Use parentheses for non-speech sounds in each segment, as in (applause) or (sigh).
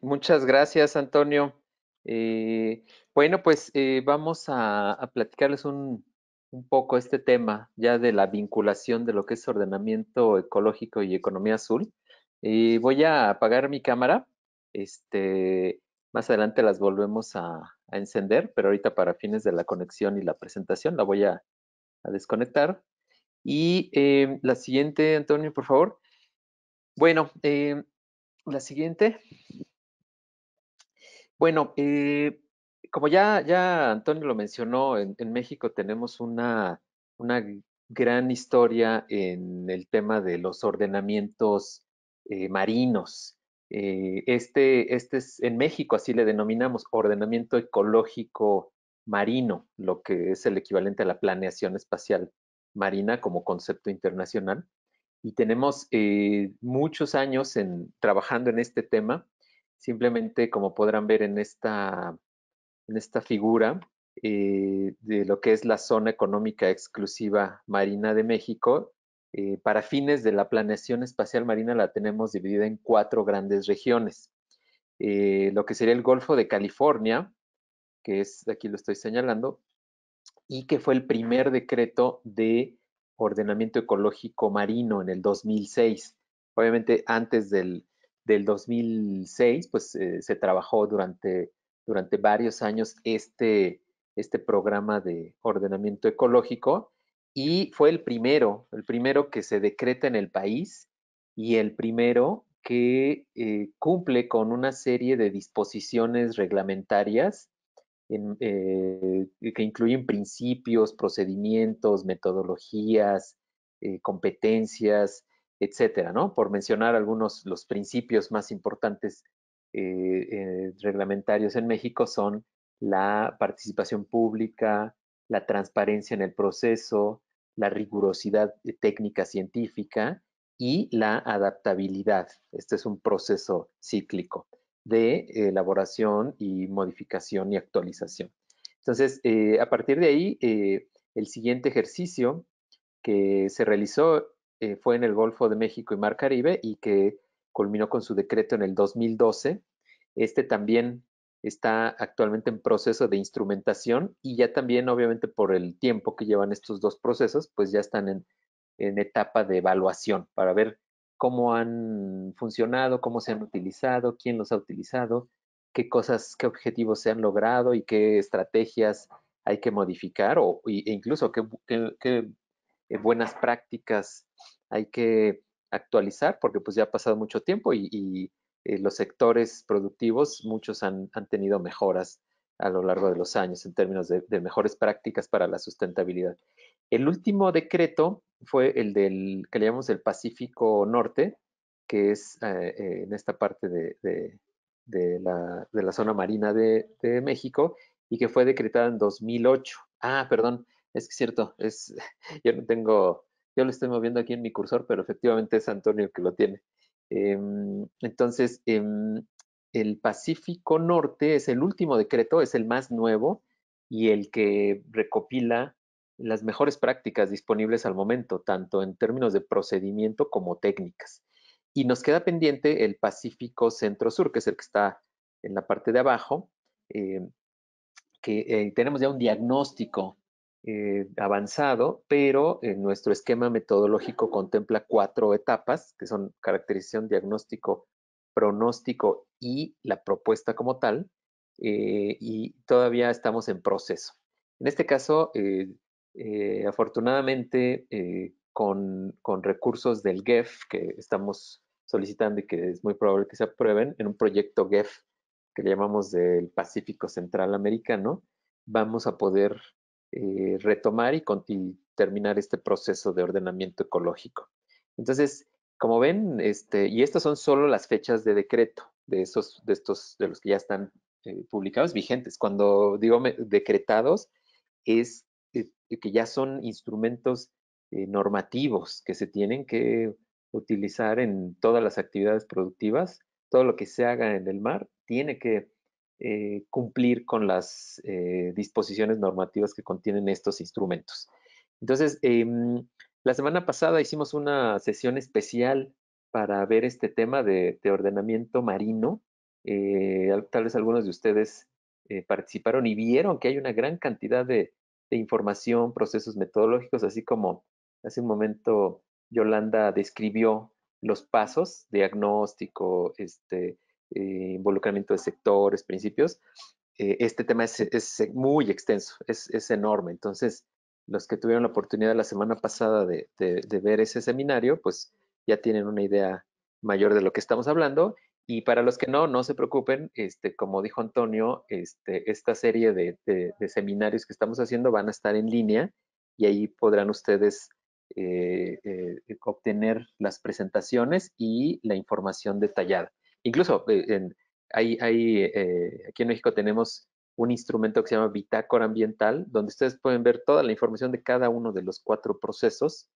muchas gracias, Antonio. Eh, bueno, pues eh, vamos a, platicarles un, poco este tema ya de la vinculación de lo que es ordenamiento ecológico y economía azul. Eh, voy a apagar mi cámara. Este, más adelante las volvemos a, encender, pero ahorita para fines de la conexión y la presentación la voy a, desconectar. Y la siguiente, Antonio, por favor. Bueno, la siguiente. Bueno, eh, como ya, ya Antonio lo mencionó, en, México tenemos una, una, gran historia en el tema de los ordenamientos eh, marinos. Eh, este, este es, en México así le denominamos ordenamiento ecológico marino, lo que es el equivalente a la planeación espacial marina como concepto internacional y tenemos eh, muchos años en, trabajando en este tema. Simplemente, como podrán ver en esta, en esta figura eh, de lo que es la zona económica exclusiva marina de México, eh, para fines de la planeación espacial marina la tenemos dividida en cuatro grandes regiones. lo que sería el Golfo de California, que es, aquí lo estoy señalando, y que fue el primer decreto de ordenamiento ecológico marino en el 2006. Obviamente antes del, 2006, pues eh, se trabajó durante, durante varios años este, este programa de ordenamiento ecológico y fue el primero, el primero que se decreta en el país y el primero que eh, cumple con una serie de disposiciones reglamentarias eh, que incluyen principios, procedimientos, metodologías, eh, competencias, etcétera, ¿no? Por mencionar algunos, los principios más importantes eh, reglamentarios en México son la participación pública, la transparencia en el proceso, la rigurosidad técnica científica y la adaptabilidad. Este es un proceso cíclico de elaboración y modificación y actualización. Entonces, eh, a partir de ahí, eh, el siguiente ejercicio que se realizó eh, fue en el Golfo de México y Mar Caribe y que culminó con su decreto en el 2012. Este también está actualmente en proceso de instrumentación y ya también, obviamente, por el tiempo que llevan estos dos procesos, pues ya están en etapa de evaluación para ver cómo han funcionado, cómo se han utilizado, quién los ha utilizado, qué cosas, qué objetivos se han logrado y qué estrategias hay que modificar o e incluso qué, eh, buenas prácticas hay que actualizar porque pues ya ha pasado mucho tiempo y, eh, los sectores productivos muchos han, tenido mejoras a lo largo de los años en términos de, de mejores prácticas para la sustentabilidad. El último decreto fue el del que le llamamos el Pacífico Norte, que es eh, eh, en esta parte de, la, zona marina de, México y que fue decretada en 2008. Ah, perdón, es cierto, es, (laughs) yo no tengo, yo lo estoy moviendo aquí en mi cursor, pero efectivamente es Antonio que lo tiene. Em, entonces, em, el Pacífico Norte es el último decreto, es el más nuevo y el que recopila las mejores prácticas disponibles al momento, tanto en términos de procedimiento como técnicas. Y nos queda pendiente el Pacífico Centro-Sur, que es el que está en la parte de abajo, eh, que eh, tenemos ya un diagnóstico eh, avanzado, pero nuestro esquema metodológico contempla cuatro etapas, que son caracterización, diagnóstico, pronóstico y la propuesta como tal, y todavía estamos en proceso. En este caso, eh, afortunadamente, eh, con, recursos del GEF que estamos solicitando y que es muy probable que se aprueben en un proyecto GEF que le llamamos del Pacífico Central Americano, vamos a poder eh, retomar y, terminar este proceso de ordenamiento ecológico. Entonces, como ven, este, y estas son solo las fechas de decreto de esos, de estos, de los que ya están publicados, vigentes. Cuando digo decretados, es que ya son instrumentos eh, normativos que se tienen que utilizar en todas las actividades productivas. Todo lo que se haga en el mar tiene que eh, cumplir con las eh, disposiciones normativas que contienen estos instrumentos. Entonces, em, la semana pasada hicimos una sesión especial para ver este tema de ordenamiento marino. tal vez algunos de ustedes participaron y vieron que hay una gran cantidad de, de información, procesos metodológicos, así como hace un momento Yolanda describió los pasos, diagnóstico, este, eh, involucramiento de sectores, principios. Eh, este tema es, muy extenso, es, enorme. Entonces, los que tuvieron la oportunidad la semana pasada de, de ver ese seminario, pues ya tienen una idea mayor de lo que estamos hablando y para los que no, no se preocupen, este, como dijo Antonio, este, esta serie de, seminarios que estamos haciendo van a estar en línea y ahí podrán ustedes eh, eh, eh, obtener las presentaciones y la información detallada. Incluso en, aquí en México tenemos un instrumento que se llama Bitácora Ambiental, donde ustedes pueden ver toda la información de cada uno de los cuatro procesos.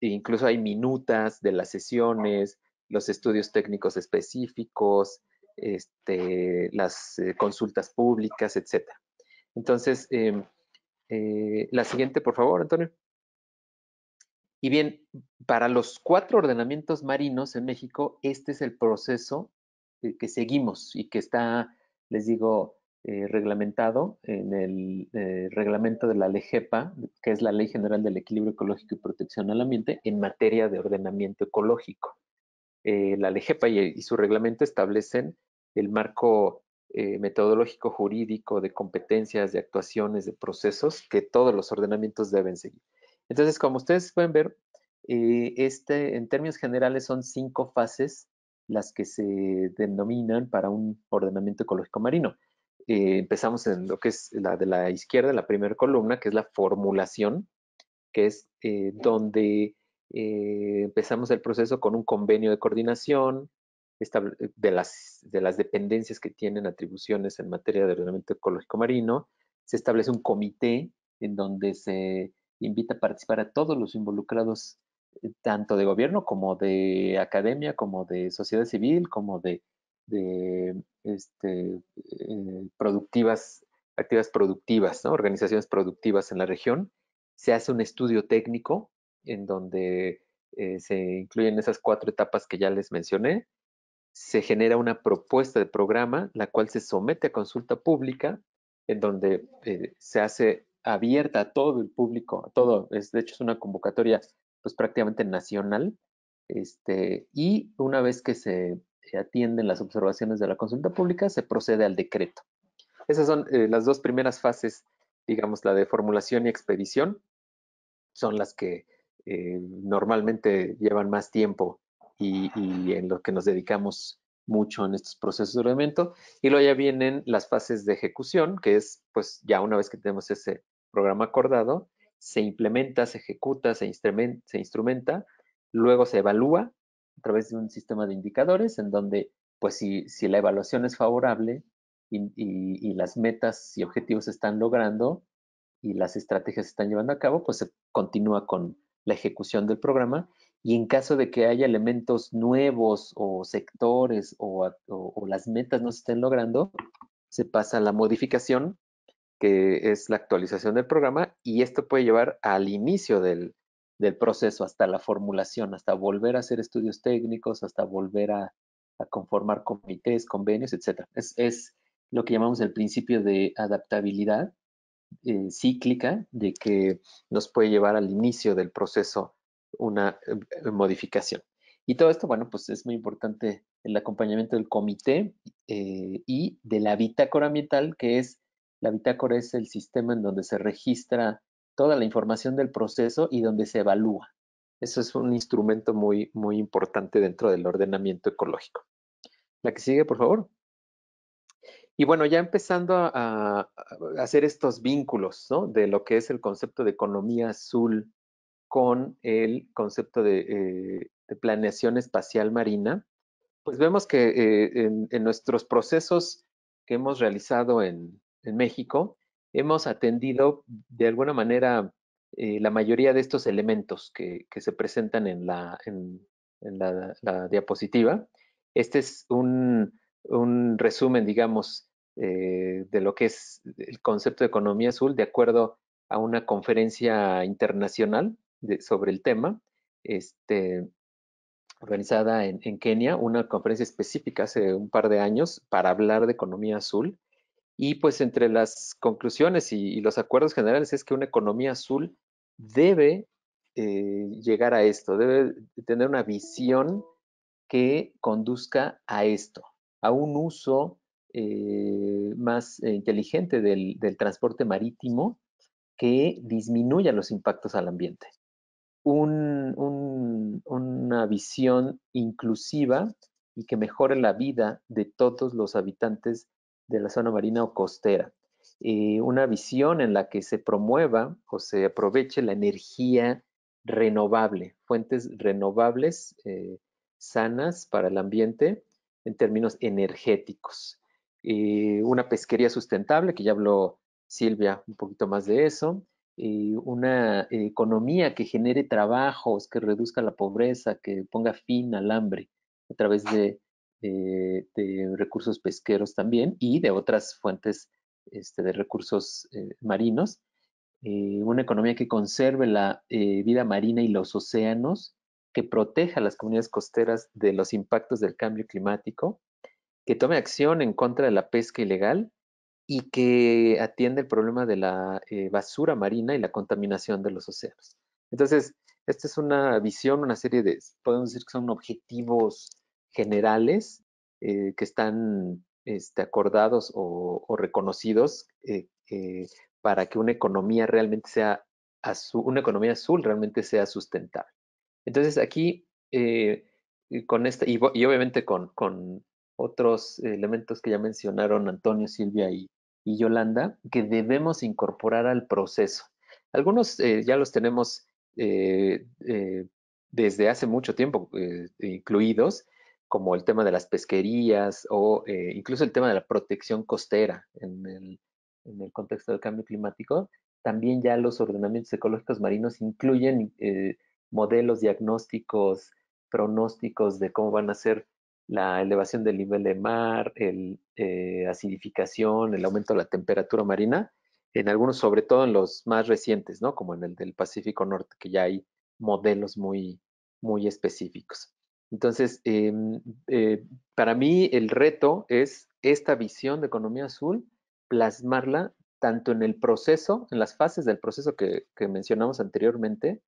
E incluso hay minutas de las sesiones, los estudios técnicos específicos, este, las eh, consultas públicas, etc. Entonces, em, eh, la siguiente, por favor, Antonio. Y bien, para los cuatro ordenamientos marinos en México, este es el proceso eh, que seguimos y que está, les digo, reglamentado en el reglamento de la LEGEPA, que es la Ley General del Equilibrio Ecológico y Protección al Ambiente, en materia de ordenamiento ecológico. Eh, la LEGEPA y, su reglamento establecen el marco eh, metodológico jurídico de competencias, de actuaciones, de procesos que todos los ordenamientos deben seguir. Entonces, como ustedes pueden ver, eh, este, en términos generales son cinco fases las que se denominan para un ordenamiento ecológico marino. empezamos en lo que es la de la izquierda, la primera columna, que es la formulación, que es donde eh, empezamos el proceso con un convenio de coordinación eh, de las, dependencias que tienen atribuciones en materia de ordenamiento ecológico marino. Se establece un comité en donde se invita a participar a todos los involucrados, eh, tanto de gobierno como de academia, como de sociedad civil, como de, de este, productivas, actividades productivas, organizaciones productivas en la región. Se hace un estudio técnico en donde eh, se incluyen esas cuatro etapas que ya les mencioné, se genera una propuesta de programa, la cual se somete a consulta pública, en donde eh, se hace abierta a todo el público, a todo, es, de hecho es una convocatoria pues prácticamente nacional, este, y una vez que se atienden las observaciones de la consulta pública, se procede al decreto. Esas son eh, las dos primeras fases, digamos, la de formulación y expedición, son las que eh, normalmente llevan más tiempo y, en lo que nos dedicamos mucho en estos procesos de ordenamiento. Y luego ya vienen las fases de ejecución, que es pues ya una vez que tenemos ese programa acordado, se implementa, se ejecuta, se instrumenta, luego se evalúa a través de un sistema de indicadores en donde pues si, si la evaluación es favorable y, y las metas y objetivos se están logrando y las estrategias se están llevando a cabo, pues se continúa con, la ejecución del programa y en caso de que haya elementos nuevos o sectores o, las metas no se estén logrando, se pasa a la modificación, que es la actualización del programa, y esto puede llevar al inicio del, proceso, hasta la formulación, hasta volver a hacer estudios técnicos, hasta volver a, conformar comités, convenios, etc. es, lo que llamamos el principio de adaptabilidad, eh, cíclica de que nos puede llevar al inicio del proceso una eh, eh, modificación. Y todo esto, bueno, pues es muy importante el acompañamiento del comité y de la bitácora ambiental, que es, la bitácora es el sistema en donde se registra toda la información del proceso y donde se evalúa. Eso es un instrumento muy, muy importante dentro del ordenamiento ecológico. La que sigue, por favor. Y bueno, ya empezando a, hacer estos vínculos de lo que es el concepto de economía azul con el concepto de, eh, planeación espacial marina, pues vemos que eh, en, nuestros procesos que hemos realizado en, México, hemos atendido de alguna manera eh, la mayoría de estos elementos que, se presentan en la, diapositiva. Este es un resumen, digamos, eh, de lo que es el concepto de economía azul de acuerdo a una conferencia internacional sobre el tema, este, organizada en, Kenia, una conferencia específica hace un par de años para hablar de economía azul. Y pues entre las conclusiones y, los acuerdos generales es que una economía azul debe eh, llegar a esto, debe tener una visión que conduzca a esto, a un uso eh, más eh, inteligente del, transporte marítimo que disminuya los impactos al ambiente. una visión inclusiva y que mejore la vida de todos los habitantes de la zona marina o costera. Eh, una visión en la que se promueva o se aproveche la energía renovable, fuentes renovables sanas para el ambiente en términos energéticos. Eh, una pesquería sustentable, que ya habló Silvia un poquito más de eso, una economía que genere trabajos, que reduzca la pobreza, que ponga fin al hambre a través de, eh, recursos pesqueros también y de otras fuentes este, de recursos eh, marinos, una economía que conserve la vida marina y los océanos, que proteja a las comunidades costeras de los impactos del cambio climático, que tome acción en contra de la pesca ilegal y que atienda el problema de la eh, basura marina y la contaminación de los océanos. Entonces, esta es una visión, una serie de, podemos decir que son objetivos generales eh, que están este, acordados o, reconocidos eh, para que una economía realmente sea azul, una economía azul realmente sea sustentable. Entonces, aquí con esta, y, obviamente con otros elementos que ya mencionaron Antonio, Silvia y, Yolanda, que debemos incorporar al proceso. Algunos eh, ya los tenemos eh, eh, desde hace mucho tiempo incluidos, como el tema de las pesquerías o incluso el tema de la protección costera en el, en el, contexto del cambio climático. También ya los ordenamientos ecológicos marinos incluyen modelos diagnósticos, pronósticos de cómo van a ser la elevación del nivel de mar, la eh, acidificación, el aumento de la temperatura marina, en algunos, sobre todo en los más recientes, ¿no? Como en el del Pacífico Norte, que ya hay modelos muy, muy específicos. Entonces, em, eh, para mí el reto es esta visión de economía azul, plasmarla tanto en el proceso, en las fases del proceso que mencionamos anteriormente,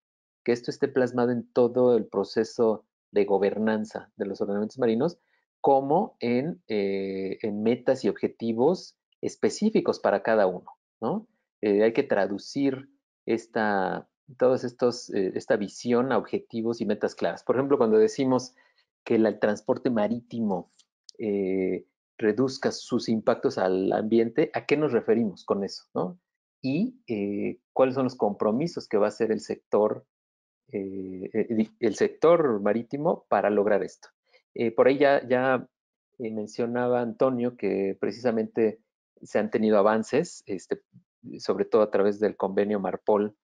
que esto esté plasmado en todo el proceso de gobernanza de los ordenamientos marinos, como en, eh, en metas y objetivos específicos para cada uno. ¿no? Eh, hay que traducir esta, todos estos, eh, esta visión a objetivos y metas claras. Por ejemplo, cuando decimos que el, transporte marítimo reduzca sus impactos al ambiente, ¿a qué nos referimos con eso? Y cuáles son los compromisos que va a hacer el sector eh, eh, el sector marítimo para lograr esto. Eh, por ahí ya, mencionaba Antonio que precisamente se han tenido avances, este, sobre todo a través del convenio Marpol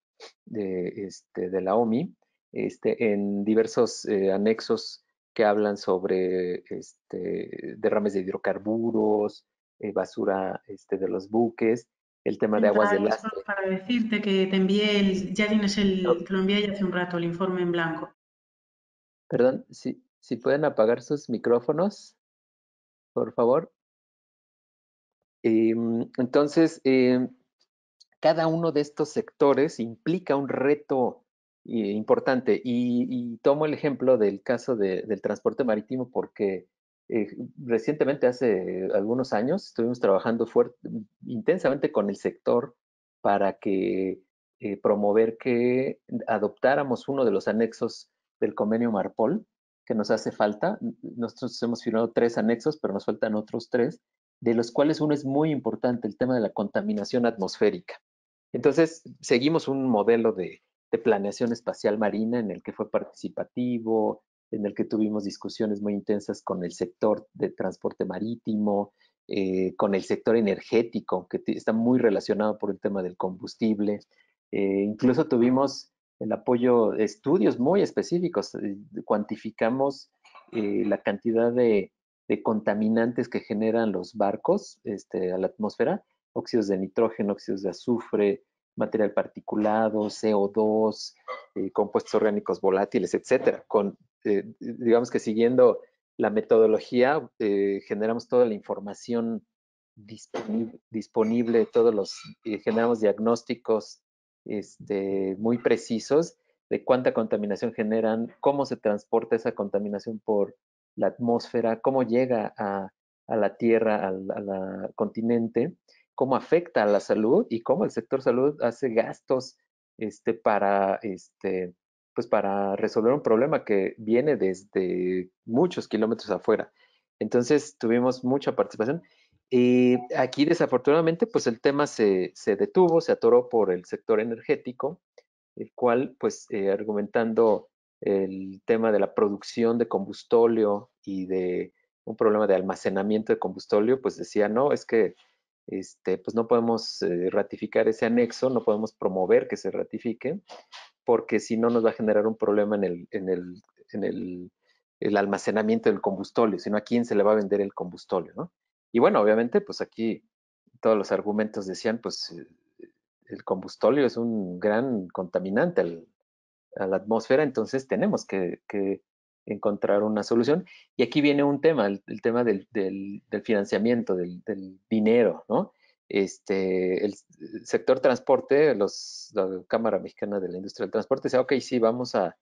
de, este, la OMI, este, en diversos anexos que hablan sobre derrames de hidrocarburos, basura este, de los buques el tema de aguas del lastre. Para decirte que te envié, el, ya tienes el, te lo envié hace un rato, el informe en blanco. Perdón, si, si pueden apagar sus micrófonos, por favor. Em, entonces, em, cada uno de estos sectores implica un reto eh, importante y, tomo el ejemplo del caso del transporte marítimo porque eh, recientemente, hace algunos años, estuvimos trabajando fuerte, intensamente con el sector para que eh, promover que adoptáramos uno de los anexos del convenio Marpol, que nos hace falta. Nosotros hemos firmado tres anexos, pero nos faltan otros tres, de los cuales uno es muy importante, el tema de la contaminación atmosférica. Entonces, seguimos un modelo de planeación espacial marina en el que fue participativo, en el que tuvimos discusiones muy intensas con el sector de transporte marítimo, eh, con el sector energético, que está muy relacionado por el tema del combustible. Eh, incluso tuvimos el apoyo, de estudios muy específicos, eh, cuantificamos la cantidad de, contaminantes que generan los barcos este, a la atmósfera, óxidos de nitrógeno, óxidos de azufre, material particulado, CO2, compuestos orgánicos volátiles, etcétera, con eh, digamos que siguiendo la metodología, eh, generamos toda la información disponible, todos los, eh, generamos diagnósticos este, muy precisos de cuánta contaminación generan, cómo se transporta esa contaminación por la atmósfera, cómo llega a, la tierra, al continente, cómo afecta a la salud y cómo el sector salud hace gastos este, para este, pues, para resolver un problema que viene desde muchos kilómetros afuera. Entonces tuvimos mucha participación y aquí desafortunadamente pues el tema se, detuvo, se atoró por el sector energético, el cual pues eh, argumentando el tema de la producción de combustóleo y de un problema de almacenamiento de combustóleo, pues decía, no, es que este, pues no podemos eh, ratificar ese anexo, no podemos promover que se ratifique, porque si no nos va a generar un problema en el, el, almacenamiento del combustóleo, sino a quién se le va a vender el combustóleo, ¿no? Y bueno, obviamente, pues aquí todos los argumentos decían, pues eh, el combustóleo es un gran contaminante a la atmósfera, entonces tenemos que, encontrar una solución. Y aquí viene un tema, el, tema del, financiamiento, del, del, dinero, ¿no? este, el sector transporte, los, la Cámara Mexicana de la Industria del Transporte, dice, ok, sí, vamos a,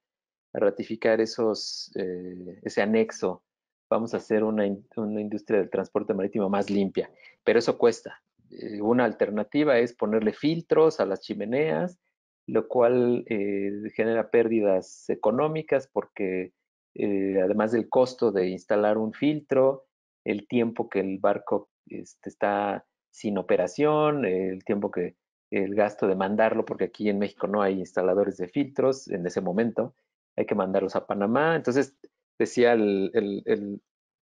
ratificar esos, eh, ese anexo, vamos a hacer una, industria del transporte marítimo más limpia, pero eso cuesta. Eh, una alternativa es ponerle filtros a las chimeneas, lo cual eh, genera pérdidas económicas porque además del costo de instalar un filtro, el tiempo que el barco este, está sin operación, el tiempo que el gasto de mandarlo, porque aquí en México no hay instaladores de filtros en ese momento, hay que mandarlos a Panamá. Entonces, decía el, eh,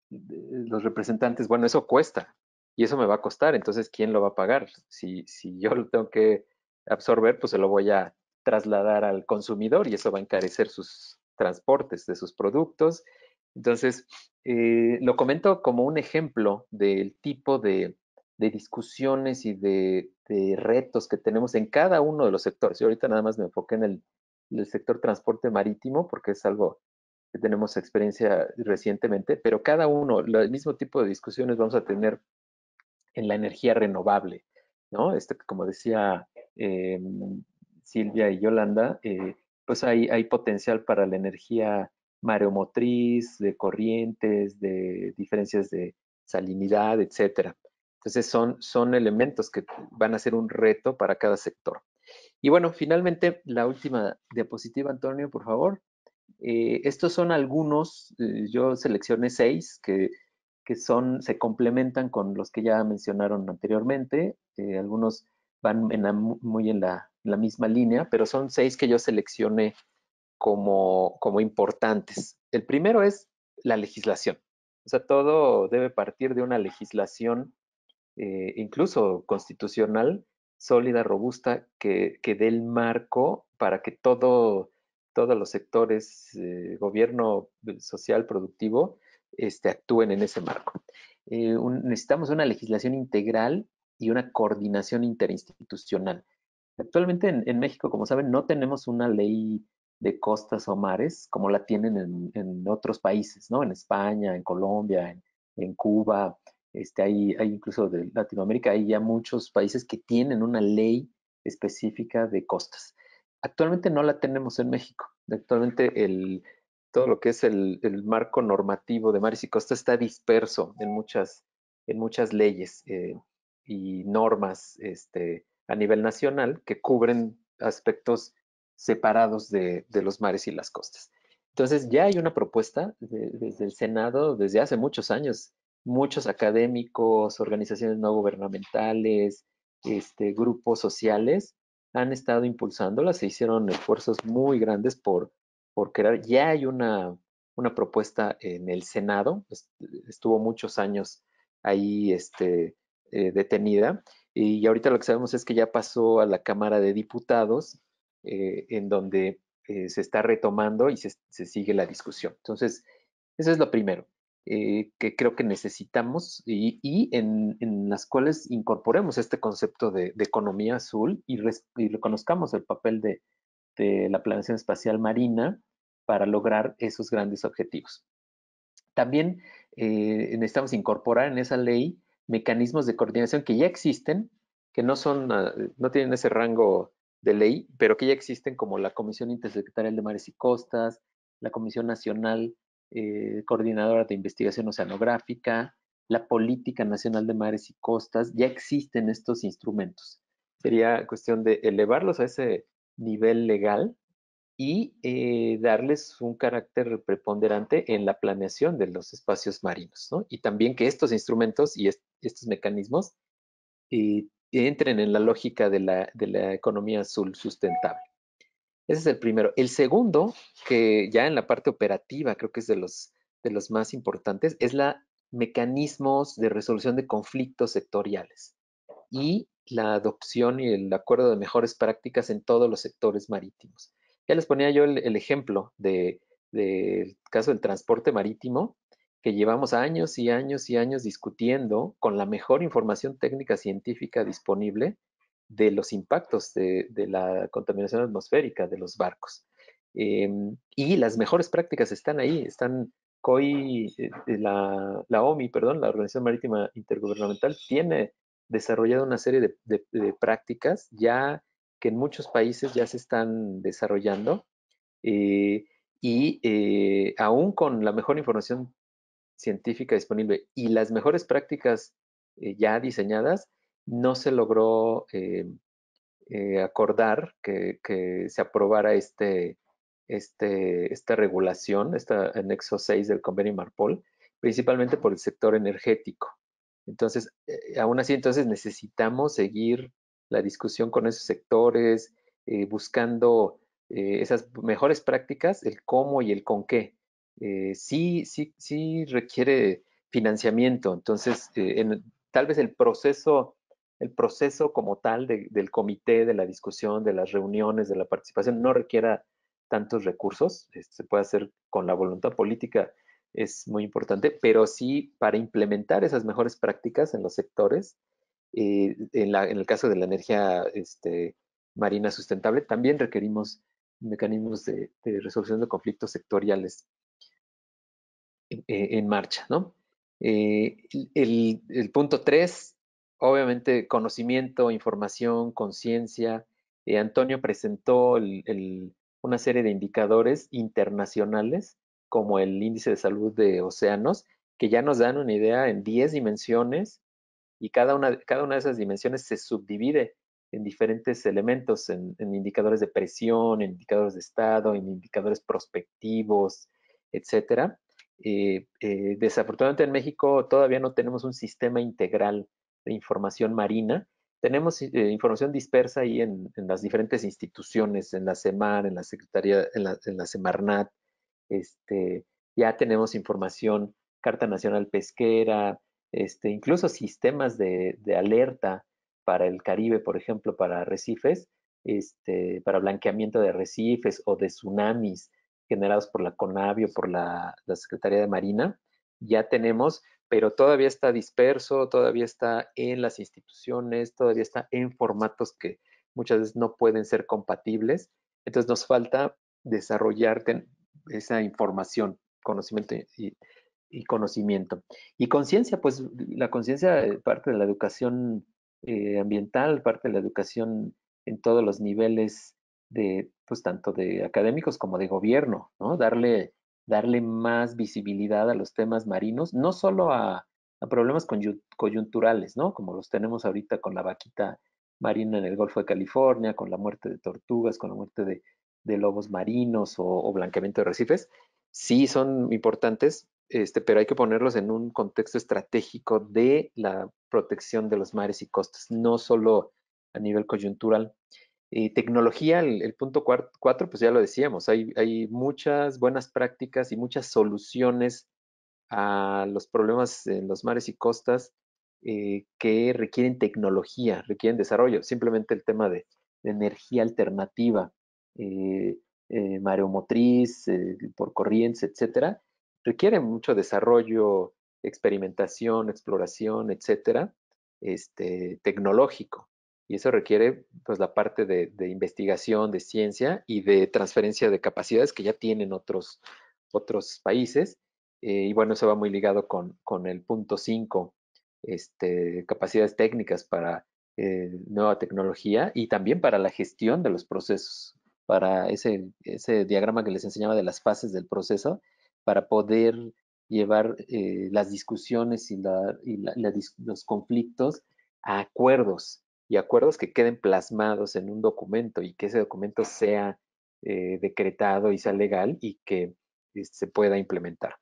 los representantes, bueno, eso cuesta y eso me va a costar, entonces, ¿quién lo va a pagar? Si, si yo lo tengo que absorber, pues se lo voy a trasladar al consumidor y eso va a encarecer sus transportes de sus productos. Entonces, eh, lo comento como un ejemplo del tipo de, de discusiones y de, retos que tenemos en cada uno de los sectores. Yo ahorita nada más me enfoqué en el, sector transporte marítimo porque es algo que tenemos experiencia recientemente, pero cada uno, el mismo tipo de discusiones vamos a tener en la energía renovable, ¿no? este como decía eh, Silvia y Yolanda, eh, pues hay, hay, potencial para la energía mareomotriz, de corrientes, de diferencias de salinidad, etcétera. Entonces son, son elementos que van a ser un reto para cada sector. Y bueno, finalmente la última diapositiva, Antonio, por favor. Eh, estos son algunos, eh, yo seleccioné seis que, que, son, se complementan con los que ya mencionaron anteriormente. Eh, algunos van muy en la, la, misma línea, pero son seis que yo seleccioné como, como importantes. El primero es la legislación. O sea, todo debe partir de una legislación eh, incluso constitucional, sólida, robusta, que, dé el marco para que todo, todos los sectores, eh, gobierno eh, social, productivo, este, actúen en ese marco. necesitamos una legislación integral y una coordinación interinstitucional. Actualmente en, México, como saben, no tenemos una ley de costas o mares como la tienen en, otros países, ¿no? En España, en Colombia, en, en Cuba, este, hay, incluso de Latinoamérica, hay ya muchos países que tienen una ley específica de costas. Actualmente no la tenemos en México. Actualmente todo lo que es el, marco normativo de mares y costas está disperso en muchas, leyes eh, y normas este, a nivel nacional que cubren aspectos separados de, los mares y las costas. Entonces ya hay una propuesta desde el Senado desde hace muchos años muchos académicos, organizaciones no gubernamentales, este, grupos sociales han estado impulsándolas, se hicieron esfuerzos muy grandes por, por crear, ya hay una, una propuesta en el Senado, estuvo muchos años ahí este, eh, detenida y ahorita lo que sabemos es que ya pasó a la Cámara de Diputados eh, en donde eh, se está retomando y se sigue la discusión. Entonces, eso es lo primero. Eh, que creo que necesitamos y, en, las cuales incorporemos este concepto de, economía azul y, reconozcamos el papel de, la planeación espacial marina para lograr esos grandes objetivos. También eh, necesitamos incorporar en esa ley mecanismos de coordinación que ya existen, que no, son, ah, no tienen ese rango de ley, pero que ya existen como la Comisión Intersecretarial de Mares y Costas, la Comisión Nacional eh, coordinadora de investigación oceanográfica, la Política Nacional de Mares y Costas, ya existen estos instrumentos. Sería cuestión de elevarlos a ese nivel legal y eh, darles un carácter preponderante en la planeación de los espacios marinos, ¿no? Y también que estos instrumentos y estos mecanismos eh, entren en la lógica de la economía azul sustentable. Ese es el primero. El segundo, que ya en la parte operativa creo que es de los, de los más importantes, es la mecanismos de resolución de conflictos sectoriales y la adopción y el acuerdo de mejores prácticas en todos los sectores marítimos. Ya les ponía yo el, ejemplo del caso del transporte marítimo, que llevamos años y años y años discutiendo con la mejor información técnica científica disponible de los impactos de, la contaminación atmosférica de los barcos. Em, y las mejores prácticas están ahí, están COI, eh, eh, la, OMI, perdón, la Organización Marítima Intergubernamental, tiene desarrollado una serie de, prácticas ya que en muchos países ya se están desarrollando eh, y aún con la mejor información científica disponible y las mejores prácticas ya diseñadas, no se logró eh, eh, acordar que, se aprobara este, este, esta regulación, este anexo 6 del convenio Marpol, principalmente por el sector energético. Entonces, eh, aún así, entonces necesitamos seguir la discusión con esos sectores, buscando esas mejores prácticas, el cómo y el con qué. sí, sí, sí requiere financiamiento. Entonces, tal vez el proceso el proceso como tal del comité, de la discusión, de las reuniones, de la participación, no requiera tantos recursos, este, se puede hacer con la voluntad política, es muy importante, pero sí para implementar esas mejores prácticas en los sectores, eh, en, el caso de la energía este, marina sustentable, también requerimos mecanismos de, resolución de conflictos sectoriales en, marcha. ¿no? Eh, el, punto tres obviamente conocimiento, información, conciencia. Eh, Antonio presentó una serie de indicadores internacionales, como el índice de salud de océanos, que ya nos dan una idea en 10 dimensiones y cada una, de esas dimensiones se subdivide en diferentes elementos, en, indicadores de presión, en indicadores de estado, en indicadores prospectivos, etcétera. Eh, eh, desafortunadamente en México todavía no tenemos un sistema integral información marina. Tenemos eh, información dispersa ahí en, las diferentes instituciones, en la SEMAR, en la Secretaría, en la, SEMARNAT, este, ya tenemos información, Carta Nacional Pesquera, este, incluso sistemas de, alerta para el Caribe, por ejemplo, para arrecifes, este, para blanqueamiento de arrecifes o de tsunamis generados por la CONAVI o por la, la Secretaría de Marina. Ya tenemos pero todavía está disperso, todavía está en las instituciones, todavía está en formatos que muchas veces no pueden ser compatibles. Entonces nos falta desarrollar esa información, conocimiento y, conocimiento. Y conciencia, pues la conciencia eh, parte de la educación eh, ambiental, parte de la educación en todos los niveles de, pues tanto de académicos como de gobierno, ¿no? Darle darle más visibilidad a los temas marinos, no solo a, problemas coyunturales, ¿no? Como los tenemos ahorita con la vaquita marina en el Golfo de California, con la muerte de tortugas, con la muerte de, lobos marinos o, blanqueamiento de recifes, sí son importantes, este, pero hay que ponerlos en un contexto estratégico de la protección de los mares y costas, no solo a nivel coyuntural y tecnología, el, punto cuatro pues ya lo decíamos, hay, muchas buenas prácticas y muchas soluciones a los problemas en los mares y costas eh, que requieren tecnología, requieren desarrollo. Simplemente el tema de, energía alternativa, eh, eh, mareomotriz, por corrientes, etcétera, requiere mucho desarrollo, experimentación, exploración, etcétera, este, tecnológico y eso requiere pues la parte de, investigación, de ciencia y de transferencia de capacidades que ya tienen otros, otros países. Eh, y bueno, eso va muy ligado con, con el punto 5, este, capacidades técnicas para eh, nueva tecnología y también para la gestión de los procesos, para ese, ese diagrama que les enseñaba de las fases del proceso, para poder llevar eh, las discusiones y, la, y la, los conflictos a acuerdos y acuerdos que queden plasmados en un documento y que ese documento sea eh, decretado y sea legal y que eh, se pueda implementar.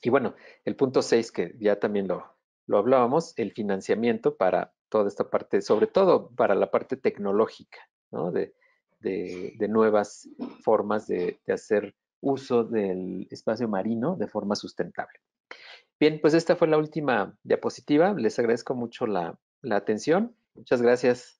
Y bueno, el punto 6, que ya también lo, lo hablábamos, el financiamiento para toda esta parte, sobre todo para la parte tecnológica, ¿no? de, de, nuevas formas de, de hacer uso del espacio marino de forma sustentable. Bien, pues esta fue la última diapositiva. Les agradezco mucho la, la atención Muchas gracias.